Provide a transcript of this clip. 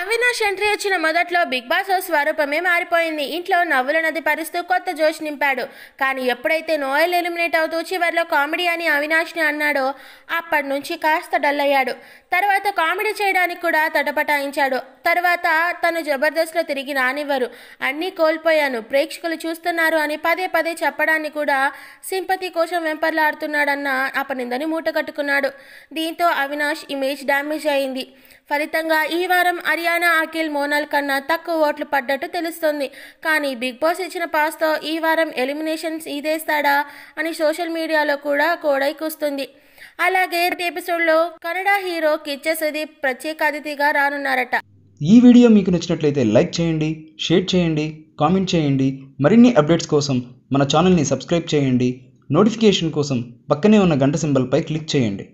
Avinash entry వచ్చిన మొదట్లో big boss స్వరూపమే మారిపోయింది ఇంట్లో నవ్వుల నది పరుస్తూ కొత్త జోష్ నింపాడు కానీ ఎప్పుడైతే నోయల్ ఎలిమినేట్ అవుతూ చివరిలో కామెడీ అని అవినాష్ని అన్నాడో అప్పటి నుంచి కాస్త డల్ అయ్యాడు తర్వాత కామెడీ చేయడానికి కూడా తటపటాయించాడు తర్వాత తను జబర్దస్త్లో తిరిగి రానివ్వరు అన్నీ కోల్పోయాను ప్రేక్షకులు చూస్తున్నారు అని పదే పదే చెప్పడాన్ని కూడా సింపతి కోసం వెంపర్లాడుతున్నాడన్న అపనిందని మూట కట్టుకున్నాడు దీంతో అవినాష్ ఇమేజ్ డ్యామేజ్ అయింది ఫలితంగా ఈ వారం అరియా ఇలియానా అఖిల్ మోనాల్ కన్నా తక్కువ ఓట్లు పడ్డట్టు తెలుస్తుంది కానీ బిగ్ బాస్ ఇచ్చిన పాస్తో ఈ వారం ఎలిమినేషన్స్ ఇదేస్తాడా అని సోషల్ మీడియాలో కూడా కోడై కూస్తుంది అలాగే ఎపిసోడ్లో కన్నడ హీరో కిచ్చ సుదీప్ ప్రత్యేక అతిథిగా రానున్నారట ఈ వీడియో మీకు నచ్చినట్లయితే లైక్ చేయండి షేర్ చేయండి కామెంట్ చేయండి మరిన్ని అప్డేట్స్ కోసం మన ఛానల్ని సబ్స్క్రైబ్ చేయండి నోటిఫికేషన్ కోసం పక్కనే ఉన్న గంట సింబల్పై క్లిక్ చేయండి